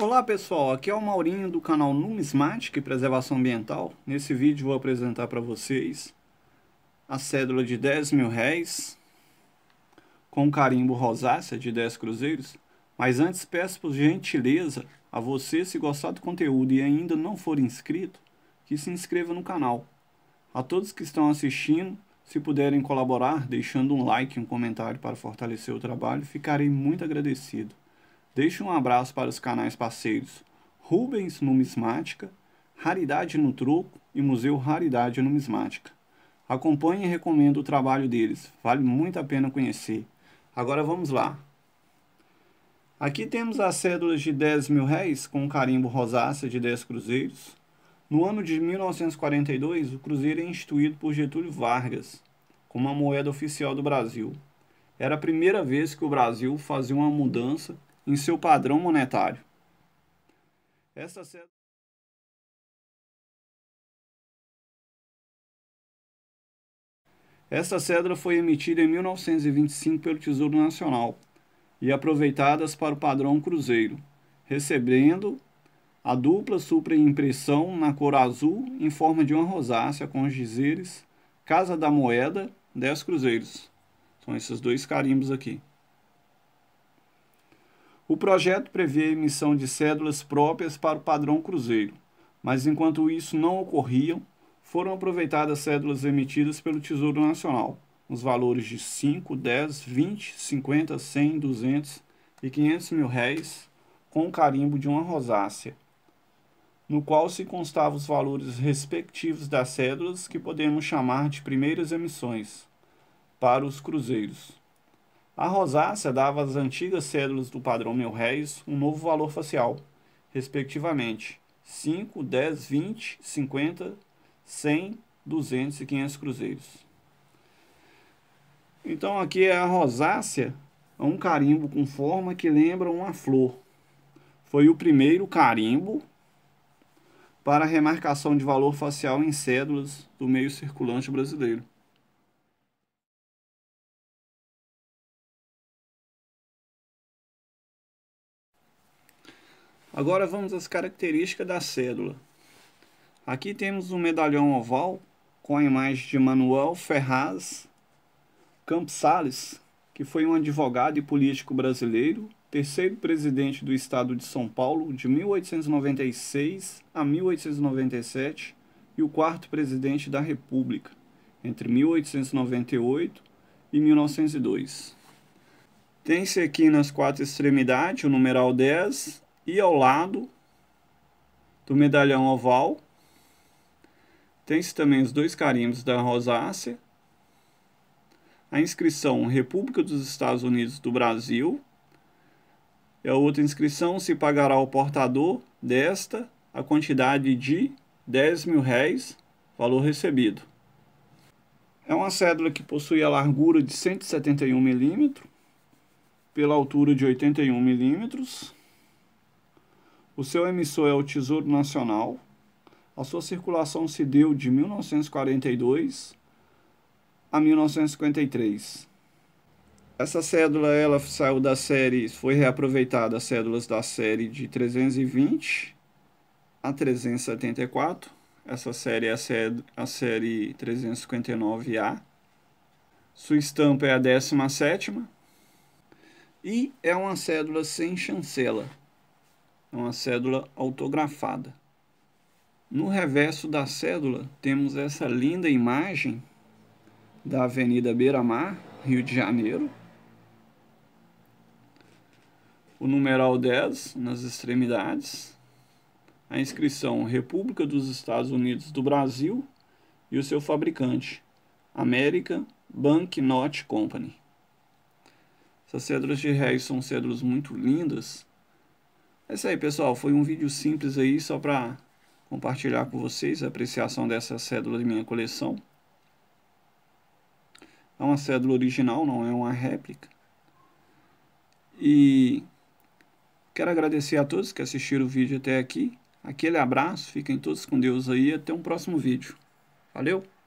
Olá pessoal, aqui é o Maurinho do canal Numismatic e é Preservação Ambiental. Nesse vídeo vou apresentar para vocês a cédula de 10 mil réis com carimbo rosácea de 10 cruzeiros. Mas antes peço por gentileza a você, se gostar do conteúdo e ainda não for inscrito, que se inscreva no canal. A todos que estão assistindo, se puderem colaborar deixando um like e um comentário para fortalecer o trabalho, ficarei muito agradecido. Deixo um abraço para os canais parceiros Rubens Numismática, Raridade no Troco e Museu Raridade Numismática. Acompanhe e recomendo o trabalho deles, vale muito a pena conhecer. Agora vamos lá. Aqui temos as cédulas de 10 mil réis com carimbo rosácea de 10 cruzeiros. No ano de 1942, o cruzeiro é instituído por Getúlio Vargas como a moeda oficial do Brasil. Era a primeira vez que o Brasil fazia uma mudança em seu padrão monetário. Essa Esta cédula foi emitida em 1925 pelo Tesouro Nacional e aproveitadas para o padrão cruzeiro, recebendo a dupla superimpressão na cor azul em forma de uma rosácea com os dizeres Casa da Moeda, 10 cruzeiros. São esses dois carimbos aqui. O projeto prevê a emissão de cédulas próprias para o padrão cruzeiro, mas enquanto isso não ocorria, foram aproveitadas cédulas emitidas pelo Tesouro Nacional, nos valores de 5, 10, 20, 50, 100, 200 e 500 mil réis, com o carimbo de uma rosácea, no qual se constavam os valores respectivos das cédulas que podemos chamar de primeiras emissões, para os cruzeiros. A rosácea dava às antigas células do padrão réis um novo valor facial, respectivamente 5, 10, 20, 50, 100, 200 e 500 cruzeiros. Então aqui é a rosácea, é um carimbo com forma que lembra uma flor. Foi o primeiro carimbo para a remarcação de valor facial em cédulas do meio circulante brasileiro. Agora vamos às características da cédula. Aqui temos um medalhão oval com a imagem de Manuel Ferraz Campos Salles, que foi um advogado e político brasileiro, terceiro presidente do estado de São Paulo de 1896 a 1897 e o quarto presidente da República entre 1898 e 1902. Tem-se aqui nas quatro extremidades o numeral 10, e ao lado do medalhão oval. Tem-se também os dois carimbos da rosácea, a inscrição República dos Estados Unidos do Brasil, e a outra inscrição se pagará ao portador desta a quantidade de 10 mil réis, valor recebido. É uma cédula que possui a largura de 171 milímetros, pela altura de 81 milímetros, o seu emissor é o Tesouro Nacional. A sua circulação se deu de 1942 a 1953. Essa cédula ela saiu da série, foi reaproveitada as cédulas da série de 320 a 374. Essa série é a, a série 359A. Sua estampa é a 17 e é uma cédula sem chancela é uma cédula autografada. No reverso da cédula temos essa linda imagem da Avenida Beira-Mar, Rio de Janeiro. O numeral 10 nas extremidades. A inscrição República dos Estados Unidos do Brasil e o seu fabricante, American Note Company. Essas cédulas de réis são cédulas muito lindas é isso aí, pessoal. Foi um vídeo simples aí, só para compartilhar com vocês a apreciação dessa cédula de minha coleção. É uma cédula original, não é uma réplica. E quero agradecer a todos que assistiram o vídeo até aqui. Aquele abraço, fiquem todos com Deus aí até um próximo vídeo. Valeu!